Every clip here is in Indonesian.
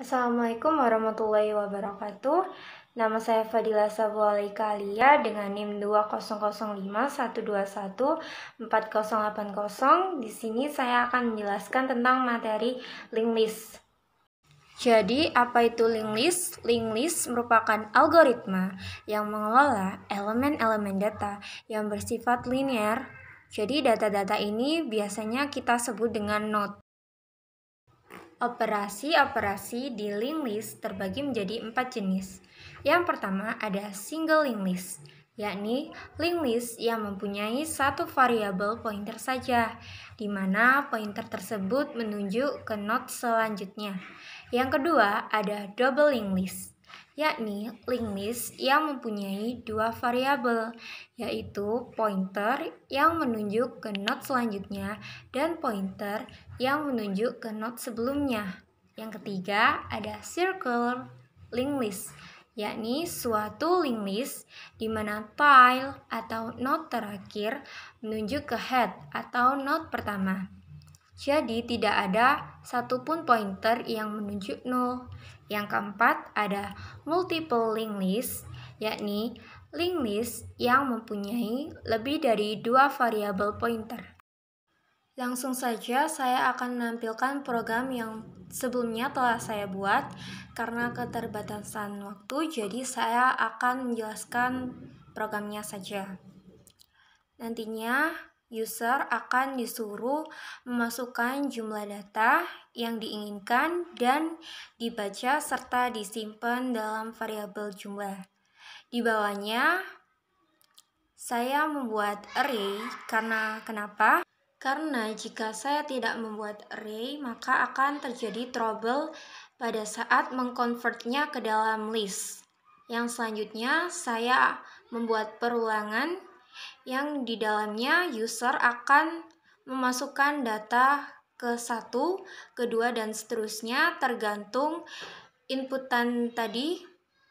Assalamualaikum warahmatullahi wabarakatuh. Nama saya Fadila Sabualaika Alia dengan NIM 20051214080. Di sini saya akan menjelaskan tentang materi link list. Jadi, apa itu link list? Link list merupakan algoritma yang mengelola elemen-elemen data yang bersifat linear. Jadi, data-data ini biasanya kita sebut dengan node. Operasi-operasi di link list terbagi menjadi empat jenis. Yang pertama ada single link list, yakni link list yang mempunyai satu variabel pointer saja, di mana pointer tersebut menunjuk ke node selanjutnya. Yang kedua ada double link list, yakni linked list yang mempunyai dua variabel, yaitu pointer yang menunjuk ke node selanjutnya dan pointer yang menunjuk ke node sebelumnya. Yang ketiga, ada circular linked list, yakni suatu linked list di mana tile atau node terakhir menunjuk ke head atau node pertama. Jadi tidak ada satupun pointer yang menunjuk nol. Yang keempat ada multiple link list, yakni link list yang mempunyai lebih dari dua variabel pointer. Langsung saja saya akan menampilkan program yang sebelumnya telah saya buat karena keterbatasan waktu jadi saya akan menjelaskan programnya saja. Nantinya user akan disuruh memasukkan jumlah data yang diinginkan dan dibaca serta disimpan dalam variabel jumlah. Di bawahnya, saya membuat array karena kenapa? Karena jika saya tidak membuat array, maka akan terjadi trouble pada saat mengkonvertnya ke dalam list. Yang selanjutnya, saya membuat perulangan yang di dalamnya user akan memasukkan data ke satu, kedua, dan seterusnya tergantung inputan tadi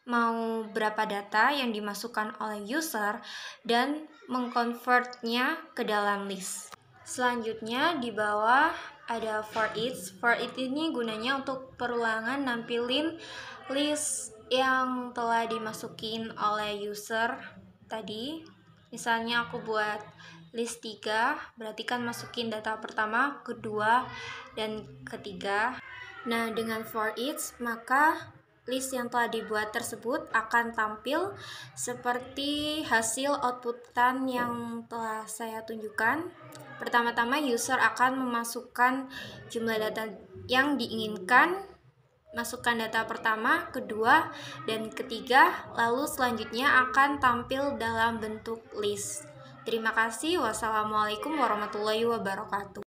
mau berapa data yang dimasukkan oleh user dan mengkonvertnya ke dalam list. Selanjutnya di bawah ada for each. For each ini gunanya untuk perulangan nampilin list yang telah dimasukin oleh user tadi Misalnya aku buat list 3, berarti kan masukin data pertama, kedua, dan ketiga. Nah, dengan for each, maka list yang telah dibuat tersebut akan tampil seperti hasil outputan yang telah saya tunjukkan. Pertama-tama user akan memasukkan jumlah data yang diinginkan Masukkan data pertama, kedua, dan ketiga, lalu selanjutnya akan tampil dalam bentuk list. Terima kasih. Wassalamualaikum warahmatullahi wabarakatuh.